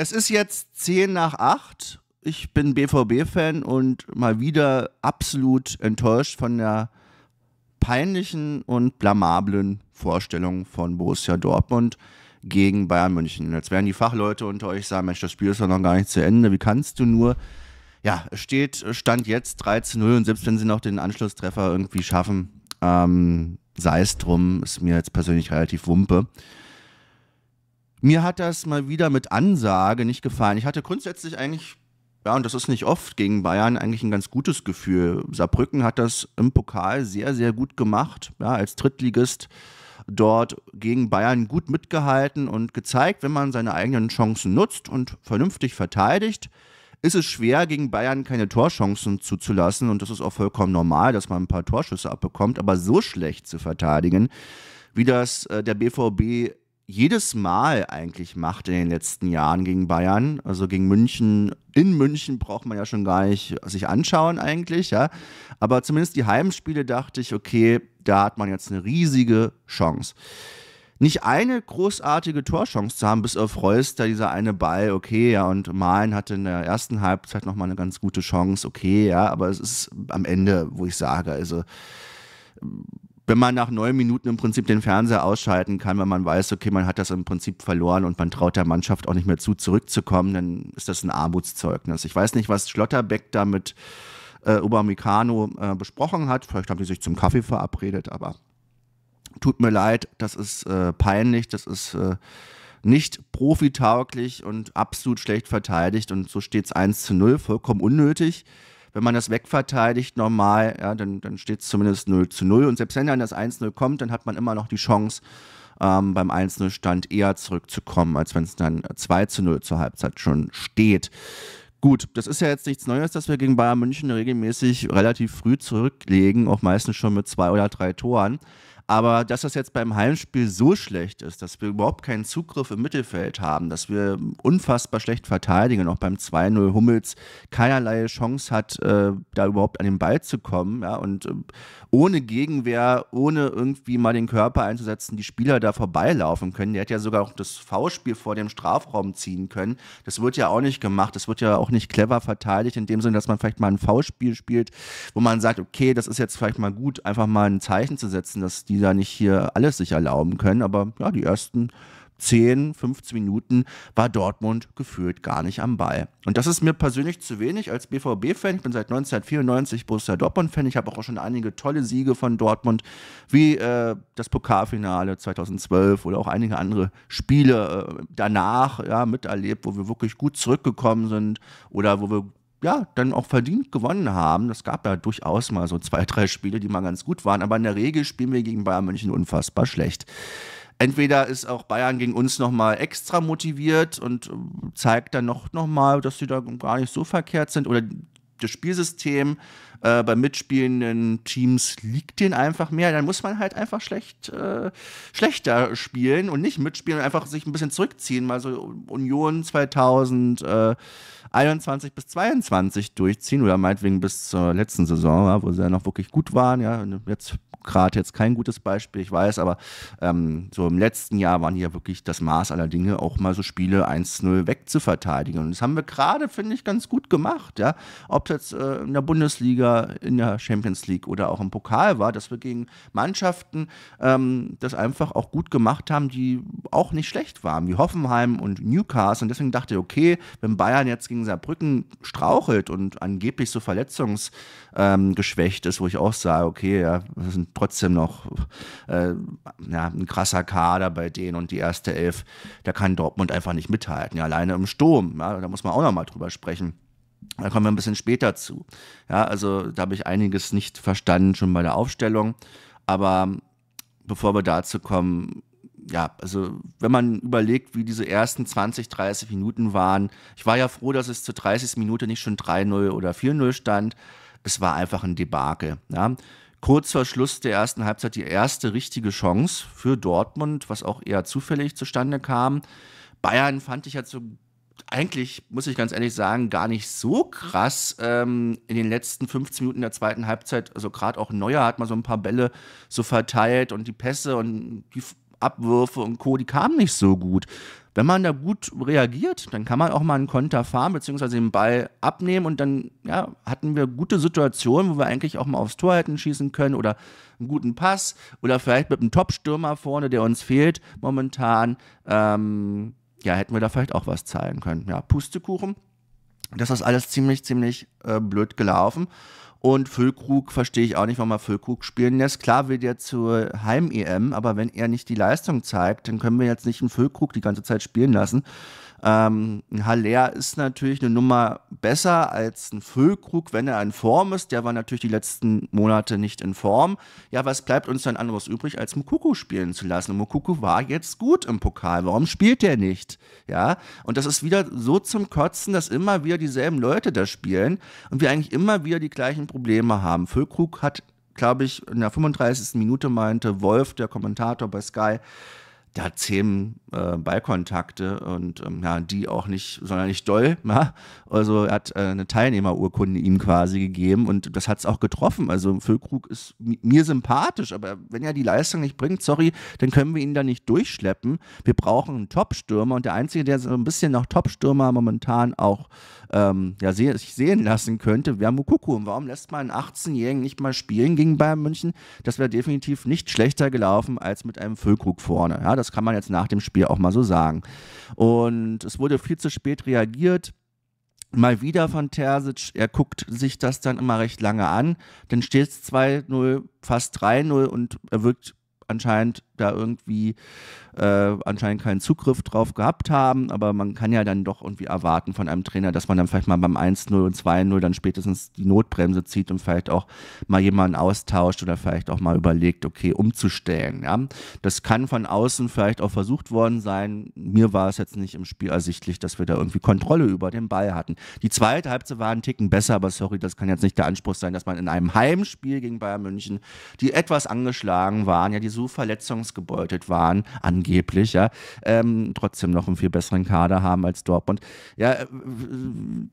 Es ist jetzt 10 nach 8. Ich bin BVB-Fan und mal wieder absolut enttäuscht von der peinlichen und blamablen Vorstellung von Borussia Dortmund gegen Bayern München. Jetzt werden die Fachleute unter euch sagen, Mensch, das Spiel ist doch noch gar nicht zu Ende. Wie kannst du nur? Ja, es steht, stand jetzt 3 zu 0 und selbst wenn sie noch den Anschlusstreffer irgendwie schaffen, ähm, sei es drum, ist mir jetzt persönlich relativ wumpe. Mir hat das mal wieder mit Ansage nicht gefallen. Ich hatte grundsätzlich eigentlich, ja, und das ist nicht oft gegen Bayern, eigentlich ein ganz gutes Gefühl. Saarbrücken hat das im Pokal sehr, sehr gut gemacht, ja, als Drittligist dort gegen Bayern gut mitgehalten und gezeigt, wenn man seine eigenen Chancen nutzt und vernünftig verteidigt, ist es schwer, gegen Bayern keine Torchancen zuzulassen. Und das ist auch vollkommen normal, dass man ein paar Torschüsse abbekommt. Aber so schlecht zu verteidigen, wie das äh, der BVB jedes Mal eigentlich macht in den letzten Jahren gegen Bayern. Also gegen München, in München braucht man ja schon gar nicht sich anschauen eigentlich, ja. Aber zumindest die Heimspiele dachte ich, okay, da hat man jetzt eine riesige Chance. Nicht eine großartige Torchance zu haben, bis auf Reus, da dieser eine Ball, okay, ja, und Malen hatte in der ersten Halbzeit nochmal eine ganz gute Chance, okay, ja, aber es ist am Ende, wo ich sage, also wenn man nach neun Minuten im Prinzip den Fernseher ausschalten kann, wenn man weiß, okay, man hat das im Prinzip verloren und man traut der Mannschaft auch nicht mehr zu, zurückzukommen, dann ist das ein Armutszeugnis. Ich weiß nicht, was Schlotterbeck damit äh, Obermikano äh, besprochen hat. Vielleicht haben die sich zum Kaffee verabredet, aber tut mir leid, das ist äh, peinlich, das ist äh, nicht profitauglich und absolut schlecht verteidigt und so steht es 1 zu 0, vollkommen unnötig wenn man das wegverteidigt normal, ja, dann, dann steht es zumindest 0 zu 0. Und selbst wenn dann das 1-0 kommt, dann hat man immer noch die Chance, ähm, beim 1-0-Stand eher zurückzukommen, als wenn es dann 2 zu 0 zur Halbzeit schon steht. Gut, das ist ja jetzt nichts Neues, dass wir gegen Bayern München regelmäßig relativ früh zurücklegen, auch meistens schon mit zwei oder drei Toren. Aber dass das jetzt beim Heimspiel so schlecht ist, dass wir überhaupt keinen Zugriff im Mittelfeld haben, dass wir unfassbar schlecht verteidigen, auch beim 2-0 Hummels keinerlei Chance hat, äh, da überhaupt an den Ball zu kommen. Ja, und äh, ohne Gegenwehr, ohne irgendwie mal den Körper einzusetzen, die Spieler da vorbeilaufen können. Der hätte ja sogar auch das V-Spiel vor dem Strafraum ziehen können. Das wird ja auch nicht gemacht. Das wird ja auch nicht clever verteidigt, in dem Sinne, dass man vielleicht mal ein V-Spiel spielt, wo man sagt, okay, das ist jetzt vielleicht mal gut, einfach mal ein Zeichen zu setzen, dass die die da nicht hier alles sich erlauben können. Aber ja, die ersten 10, 15 Minuten war Dortmund gefühlt gar nicht am Ball. Und das ist mir persönlich zu wenig als BVB-Fan. Ich bin seit 1994 Borussia Dortmund-Fan. Ich habe auch schon einige tolle Siege von Dortmund, wie äh, das Pokalfinale 2012 oder auch einige andere Spiele äh, danach ja, miterlebt, wo wir wirklich gut zurückgekommen sind oder wo wir ja, dann auch verdient gewonnen haben. Das gab ja durchaus mal so zwei, drei Spiele, die mal ganz gut waren, aber in der Regel spielen wir gegen Bayern München unfassbar schlecht. Entweder ist auch Bayern gegen uns nochmal extra motiviert und äh, zeigt dann noch, noch mal, dass sie da gar nicht so verkehrt sind oder das Spielsystem äh, bei mitspielenden Teams liegt denen einfach mehr. Dann muss man halt einfach schlecht, äh, schlechter spielen und nicht mitspielen und einfach sich ein bisschen zurückziehen. Mal so Union 2000, äh, 21 bis 22 durchziehen oder meinetwegen bis zur letzten Saison, ja, wo sie ja noch wirklich gut waren. Ja, jetzt gerade jetzt kein gutes Beispiel, ich weiß, aber ähm, so im letzten Jahr waren hier wirklich das Maß aller Dinge, auch mal so Spiele 1-0 wegzuverteidigen. Und das haben wir gerade, finde ich, ganz gut gemacht. Ja? Ob das jetzt äh, in der Bundesliga, in der Champions League oder auch im Pokal war, dass wir gegen Mannschaften ähm, das einfach auch gut gemacht haben, die auch nicht schlecht waren, wie Hoffenheim und Newcastle. Und deswegen dachte ich, okay, wenn Bayern jetzt gegen gegen Saarbrücken strauchelt und angeblich so verletzungsgeschwächt ähm, ist, wo ich auch sage, okay, ja, das sind trotzdem noch äh, ja, ein krasser Kader bei denen und die erste Elf, da kann Dortmund einfach nicht mithalten. Ja, alleine im Sturm, ja, da muss man auch nochmal drüber sprechen. Da kommen wir ein bisschen später zu. Ja, also da habe ich einiges nicht verstanden schon bei der Aufstellung. Aber bevor wir dazu kommen, ja, also wenn man überlegt, wie diese ersten 20, 30 Minuten waren, ich war ja froh, dass es zur 30. Minute nicht schon 3-0 oder 4-0 stand. Es war einfach ein Debakel. Ja. Kurz vor Schluss der ersten Halbzeit die erste richtige Chance für Dortmund, was auch eher zufällig zustande kam. Bayern fand ich ja so eigentlich, muss ich ganz ehrlich sagen, gar nicht so krass ähm, in den letzten 15 Minuten der zweiten Halbzeit. Also gerade auch Neuer hat mal so ein paar Bälle so verteilt und die Pässe und die Abwürfe und Co., die kamen nicht so gut. Wenn man da gut reagiert, dann kann man auch mal einen Konter fahren, beziehungsweise den Ball abnehmen und dann ja, hatten wir gute Situationen, wo wir eigentlich auch mal aufs Tor hätten schießen können oder einen guten Pass oder vielleicht mit einem Top-Stürmer vorne, der uns fehlt momentan. Ähm, ja, hätten wir da vielleicht auch was zahlen können. Ja, Pustekuchen. Das ist alles ziemlich, ziemlich äh, blöd gelaufen. Und Füllkrug verstehe ich auch nicht, warum er Füllkrug spielen lässt. Klar wird der zur Heim-EM, aber wenn er nicht die Leistung zeigt, dann können wir jetzt nicht einen Füllkrug die ganze Zeit spielen lassen. Ähm, ein Haller ist natürlich eine Nummer besser als ein Füllkrug, wenn er in Form ist. Der war natürlich die letzten Monate nicht in Form. Ja, was bleibt uns dann anderes übrig, als Mukoko spielen zu lassen? Und Mukoko war jetzt gut im Pokal. Warum spielt der nicht? Ja, und das ist wieder so zum Kotzen, dass immer wieder dieselben Leute da spielen und wir eigentlich immer wieder die gleichen Probleme haben. Füllkrug hat, glaube ich, in der 35. Minute meinte Wolf, der Kommentator bei Sky, der hat zehn äh, Ballkontakte und ähm, ja, die auch nicht sondern nicht doll. Ja? Also er hat äh, eine Teilnehmerurkunde ihm quasi gegeben und das hat es auch getroffen. Also Füllkrug ist mir sympathisch, aber wenn er die Leistung nicht bringt, sorry, dann können wir ihn da nicht durchschleppen. Wir brauchen einen Top-Stürmer und der Einzige, der so ein bisschen nach Top-Stürmer momentan auch ähm, ja, se sich sehen lassen könnte, wäre Mukuku. Und warum lässt man einen 18-Jährigen nicht mal spielen gegen Bayern München? Das wäre definitiv nicht schlechter gelaufen als mit einem Füllkrug vorne. Ja, das das kann man jetzt nach dem Spiel auch mal so sagen. Und es wurde viel zu spät reagiert. Mal wieder von Terzic, er guckt sich das dann immer recht lange an. Dann steht es 2-0, fast 3-0 und er wirkt anscheinend da irgendwie äh, anscheinend keinen Zugriff drauf gehabt haben. Aber man kann ja dann doch irgendwie erwarten von einem Trainer, dass man dann vielleicht mal beim 1-0 und 2-0 dann spätestens die Notbremse zieht und vielleicht auch mal jemanden austauscht oder vielleicht auch mal überlegt, okay, umzustellen. Ja? Das kann von außen vielleicht auch versucht worden sein. Mir war es jetzt nicht im Spiel ersichtlich, dass wir da irgendwie Kontrolle über den Ball hatten. Die zweite Halbzeit war ein Ticken besser, aber sorry, das kann jetzt nicht der Anspruch sein, dass man in einem Heimspiel gegen Bayern München, die etwas angeschlagen waren, ja, diese so verletzungsgebeutelt waren, angeblich, ja, ähm, trotzdem noch einen viel besseren Kader haben als Dortmund. Ja, äh,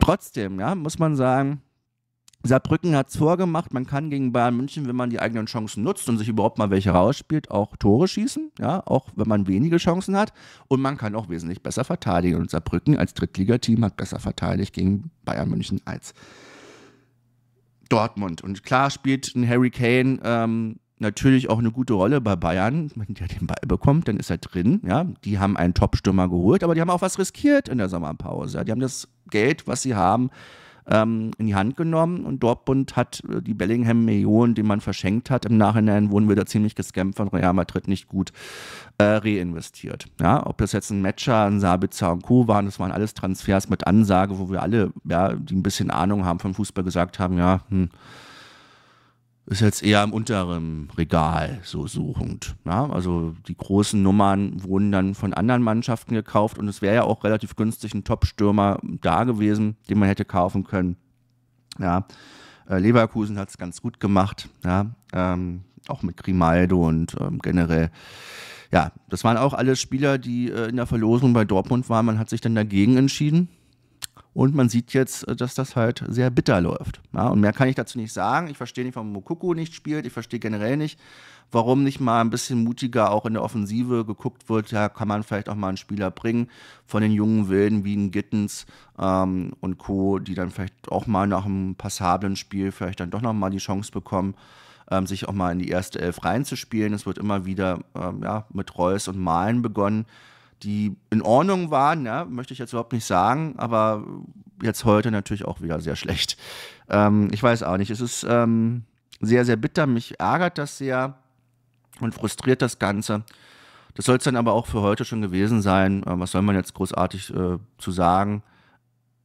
trotzdem, ja, muss man sagen, Saarbrücken hat es vorgemacht, man kann gegen Bayern München, wenn man die eigenen Chancen nutzt und sich überhaupt mal welche rausspielt, auch Tore schießen, ja, auch wenn man wenige Chancen hat. Und man kann auch wesentlich besser verteidigen. Und Saarbrücken als Drittligateam hat besser verteidigt gegen Bayern München als Dortmund. Und klar spielt ein Harry Kane ähm, natürlich auch eine gute Rolle bei Bayern. Wenn der den Ball bekommt, dann ist er drin. Ja? Die haben einen Top-Stürmer geholt, aber die haben auch was riskiert in der Sommerpause. Die haben das Geld, was sie haben, ähm, in die Hand genommen und Dortmund hat äh, die Bellingham-Millionen, die man verschenkt hat, im Nachhinein wurden wir da ziemlich gescampt von Real Madrid, nicht gut äh, reinvestiert. Ja? Ob das jetzt ein Matcher, ein Sabitzer und Co. waren, das waren alles Transfers mit Ansage, wo wir alle, ja, die ein bisschen Ahnung haben von Fußball, gesagt haben, ja, hm, ist jetzt eher im unteren Regal so suchend. Ja? Ne? Also die großen Nummern wurden dann von anderen Mannschaften gekauft und es wäre ja auch relativ günstig ein Top-Stürmer da gewesen, den man hätte kaufen können. Ja. Äh, Leverkusen hat es ganz gut gemacht, ja? ähm, auch mit Grimaldo und ähm, generell. Ja, das waren auch alle Spieler, die äh, in der Verlosung bei Dortmund waren. Man hat sich dann dagegen entschieden. Und man sieht jetzt, äh, dass das halt sehr bitter läuft. Ja, und mehr kann ich dazu nicht sagen. Ich verstehe nicht, warum Mokoko nicht spielt. Ich verstehe generell nicht, warum nicht mal ein bisschen mutiger auch in der Offensive geguckt wird. Ja, kann man vielleicht auch mal einen Spieler bringen von den jungen Wilden wie ein Gittens ähm, und Co., die dann vielleicht auch mal nach einem passablen Spiel vielleicht dann doch nochmal die Chance bekommen, ähm, sich auch mal in die erste Elf reinzuspielen. Es wird immer wieder ähm, ja, mit Reus und Malen begonnen die in Ordnung waren, ja, möchte ich jetzt überhaupt nicht sagen, aber jetzt heute natürlich auch wieder sehr schlecht. Ähm, ich weiß auch nicht. Es ist ähm, sehr, sehr bitter. Mich ärgert das sehr und frustriert das Ganze. Das soll es dann aber auch für heute schon gewesen sein. Ähm, was soll man jetzt großartig äh, zu sagen?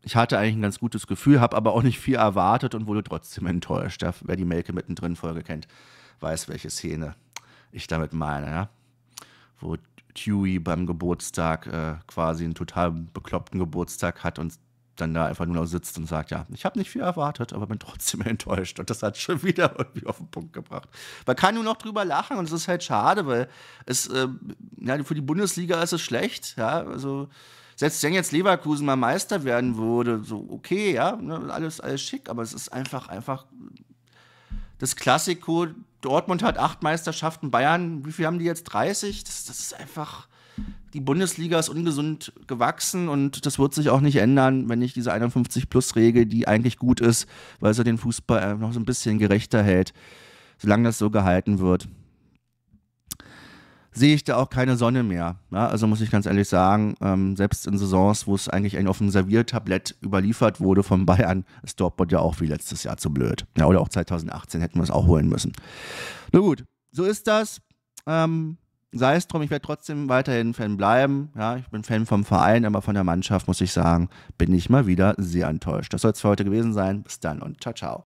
Ich hatte eigentlich ein ganz gutes Gefühl, habe aber auch nicht viel erwartet und wurde trotzdem enttäuscht. Ja, wer die Melke mittendrin Folge kennt, weiß, welche Szene ich damit meine. Ja? Wo Dewey beim Geburtstag äh, quasi einen total bekloppten Geburtstag hat und dann da einfach nur noch sitzt und sagt, ja, ich habe nicht viel erwartet, aber bin trotzdem enttäuscht. Und das hat schon wieder irgendwie auf den Punkt gebracht. Man kann nur noch drüber lachen und es ist halt schade, weil es, äh, ja, für die Bundesliga ist es schlecht, ja, also selbst wenn jetzt Leverkusen mal Meister werden würde, so okay, ja, ne, alles, alles schick, aber es ist einfach, einfach das Klassiko. Dortmund hat acht Meisterschaften, Bayern, wie viel haben die jetzt? 30? Das, das ist einfach. Die Bundesliga ist ungesund gewachsen und das wird sich auch nicht ändern, wenn nicht diese 51-Plus-Regel, die eigentlich gut ist, weil sie den Fußball äh, noch so ein bisschen gerechter hält, solange das so gehalten wird sehe ich da auch keine Sonne mehr. Ja, also muss ich ganz ehrlich sagen, ähm, selbst in Saisons, wo es eigentlich ein auf dem Serviertablett überliefert wurde von Bayern, ist Dortmund ja auch wie letztes Jahr zu blöd. Ja, oder auch 2018 hätten wir es auch holen müssen. Na gut, so ist das. Ähm, sei es drum, ich werde trotzdem weiterhin Fan bleiben. Ja, ich bin Fan vom Verein, aber von der Mannschaft muss ich sagen, bin ich mal wieder sehr enttäuscht. Das soll es für heute gewesen sein. Bis dann und ciao, ciao.